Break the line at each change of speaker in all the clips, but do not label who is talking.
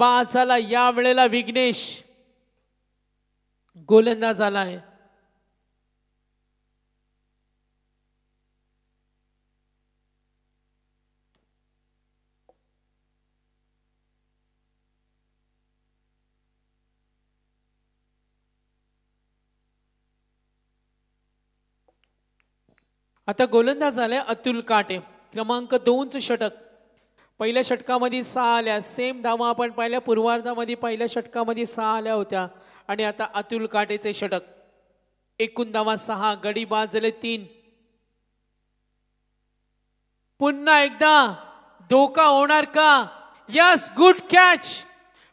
बाद या वेळेला विघ्नेश गोलंदाज झालाय आता गोलंदाज आलाय अतुल काटे क्रमांक दोनचं षटक पहिल्या षटकामध्ये सहा आल्या सेम धावा आपण पाहिल्या पूर्वार्धामध्ये पहिल्या षटकामध्ये सहा आल्या होत्या आणि आता अतुल काटेचे षटक एकूण धावा सहा गडी बाजले तीन पुन्हा एकदा धोका होणार का यस गुड कॅच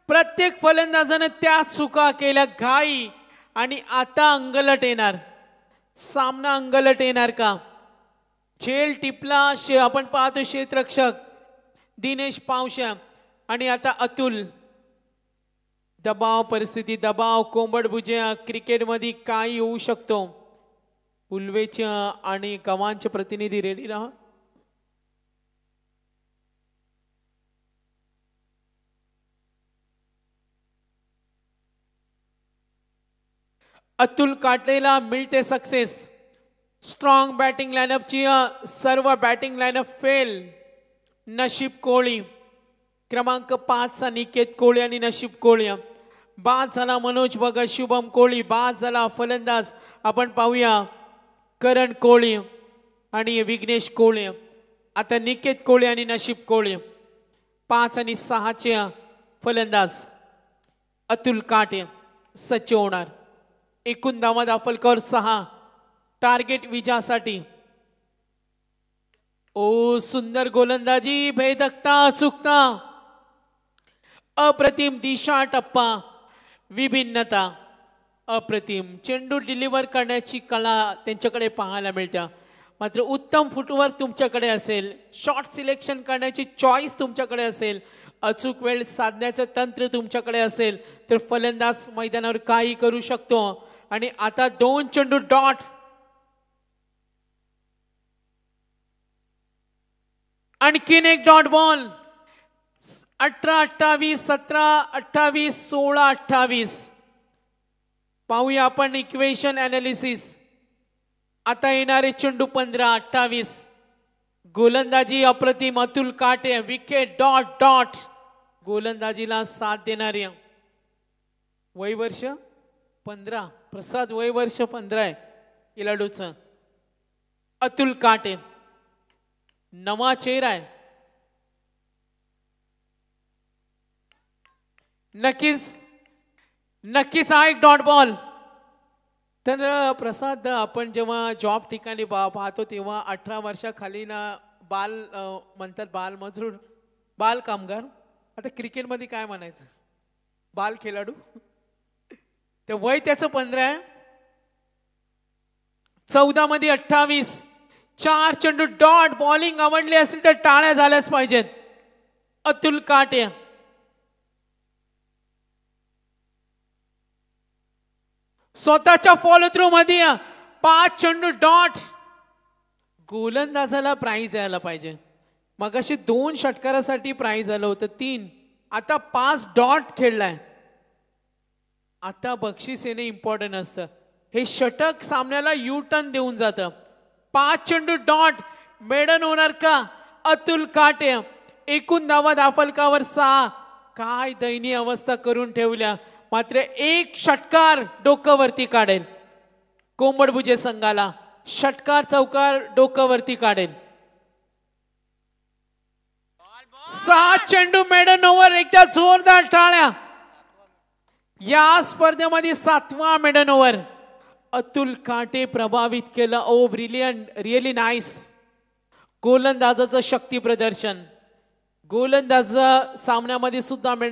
प्रत्येक फलंदाजानं त्या चुका केल्या घाई आणि आता अंगलट येणार सामना अंगलट येणार का झेल टिपला आपण पाहतो शेतरक्षक दिनेश पावशा आणि आता अतुल दबाव परिस्थिती दबाव कोंबड भुजया क्रिकेटमध्ये काय येऊ शकतो उल्वेच्या आणि कवांचे प्रतिनिधी रेडी राहा अतुल काटलेला मिळते सक्सेस स्ट्रॉंग बॅटिंग लाईनअपची सर्व बॅटिंग लाईनअप फेल नशीब कोळी क्रमांक पाचचा निकेत कोळी आणि नशीब कोळी बाद झाला मनोज भगत शुभम कोळी बाद झाला फलंदाज आपण पाहूया करण कोळी आणि विघ्नेश कोळी आता निकेत कोळी आणि नशीब कोळी पाच आणि सहाचे फलंदाज अतुल काटे सचिव होणार एकूण धावा दाफलकर सहा टार्गेट विजयासाठी ओ सुंदर गोलंदाजी भेदकता अचूकता अप्रतिम दिशा टप्पा विभिन्नता अप्रतिम चेंडू डिलिव्हर करण्याची कला त्यांच्याकडे पाहायला मिळत्या मात्र उत्तम फुटवर्क तुमच्याकडे असेल शॉर्ट सिलेक्शन करण्याची चॉईस तुमच्याकडे असेल अचूक वेळ साधण्याचं तंत्र तुमच्याकडे असेल तर फलंदाज मैदानावर काही करू शकतो आणि आता दोन चेंडू डॉट आणखीन एक डॉट बॉल अठरा अठ्ठावीस सतरा अठ्ठावीस सोळा अठ्ठावीस पाहूया आपण इक्वेशन अनालिसिस आता येणारे चेंडू पंधरा अठ्ठावीस गोलंदाजी अप्रतिम अतुल काटे विकेट डॉट डॉट गोलंदाजीला साथ देणारे वयवर्ष पंधरा प्रसाद वय वर्ष पंधरा आहे इलाडूचं अतुल काटे नवा चेहरा आहे नक्कीच नक्कीच हा एक डॉट बॉल तर प्रसाद आपण जेव्हा जॉब ठिकाणी बा पाहतो तेव्हा अठरा वर्षाखाली ना बाल म्हणतात बालमजूर बाल कामगार आता क्रिकेटमध्ये काय म्हणायचं बाल खेळाडू ते वय त्याचं पंधरा आहे चौदामध्ये अठ्ठावीस चार चेंडू डॉट बॉलिंग आवडली असेल तर टाळ्या झाल्याच पाहिजेत अतुल काटे स्वतःच्या फॉलो थ्रू मध्ये पाच चेंडू डॉट गोलंदाजाला प्राईज यायला पाहिजे मगाशी दोन षटकारासाठी प्राईज आलं होतं तीन आता पाच डॉट खेळलाय आता बक्षीस येणे इम्पॉर्टंट असतं हे षटक सामन्याला यू टर्न देऊन जातं पाच चंडू डॉट मेडन होणार का अतुल काटे एकूण धावा दाफलकावर सहा काय दयनीय अवस्था करून ठेवल्या मात्र एक षटकार डोकंवरती काढेल कोंबडभुजे संघाला षटकार चौकार डोकंवरती काढेल सहा चेंडू मेडन ओव्हर एकदा जोरदार टाळ्या या स्पर्धेमध्ये सातवा मेडन ओव्हर अतुल काटे प्रभावित केलं ओ ब्रिलियंट रिअली नाईस गोलंदाजाचं शक्ती प्रदर्शन गोलंदाज सामन्यामध्ये सुद्धा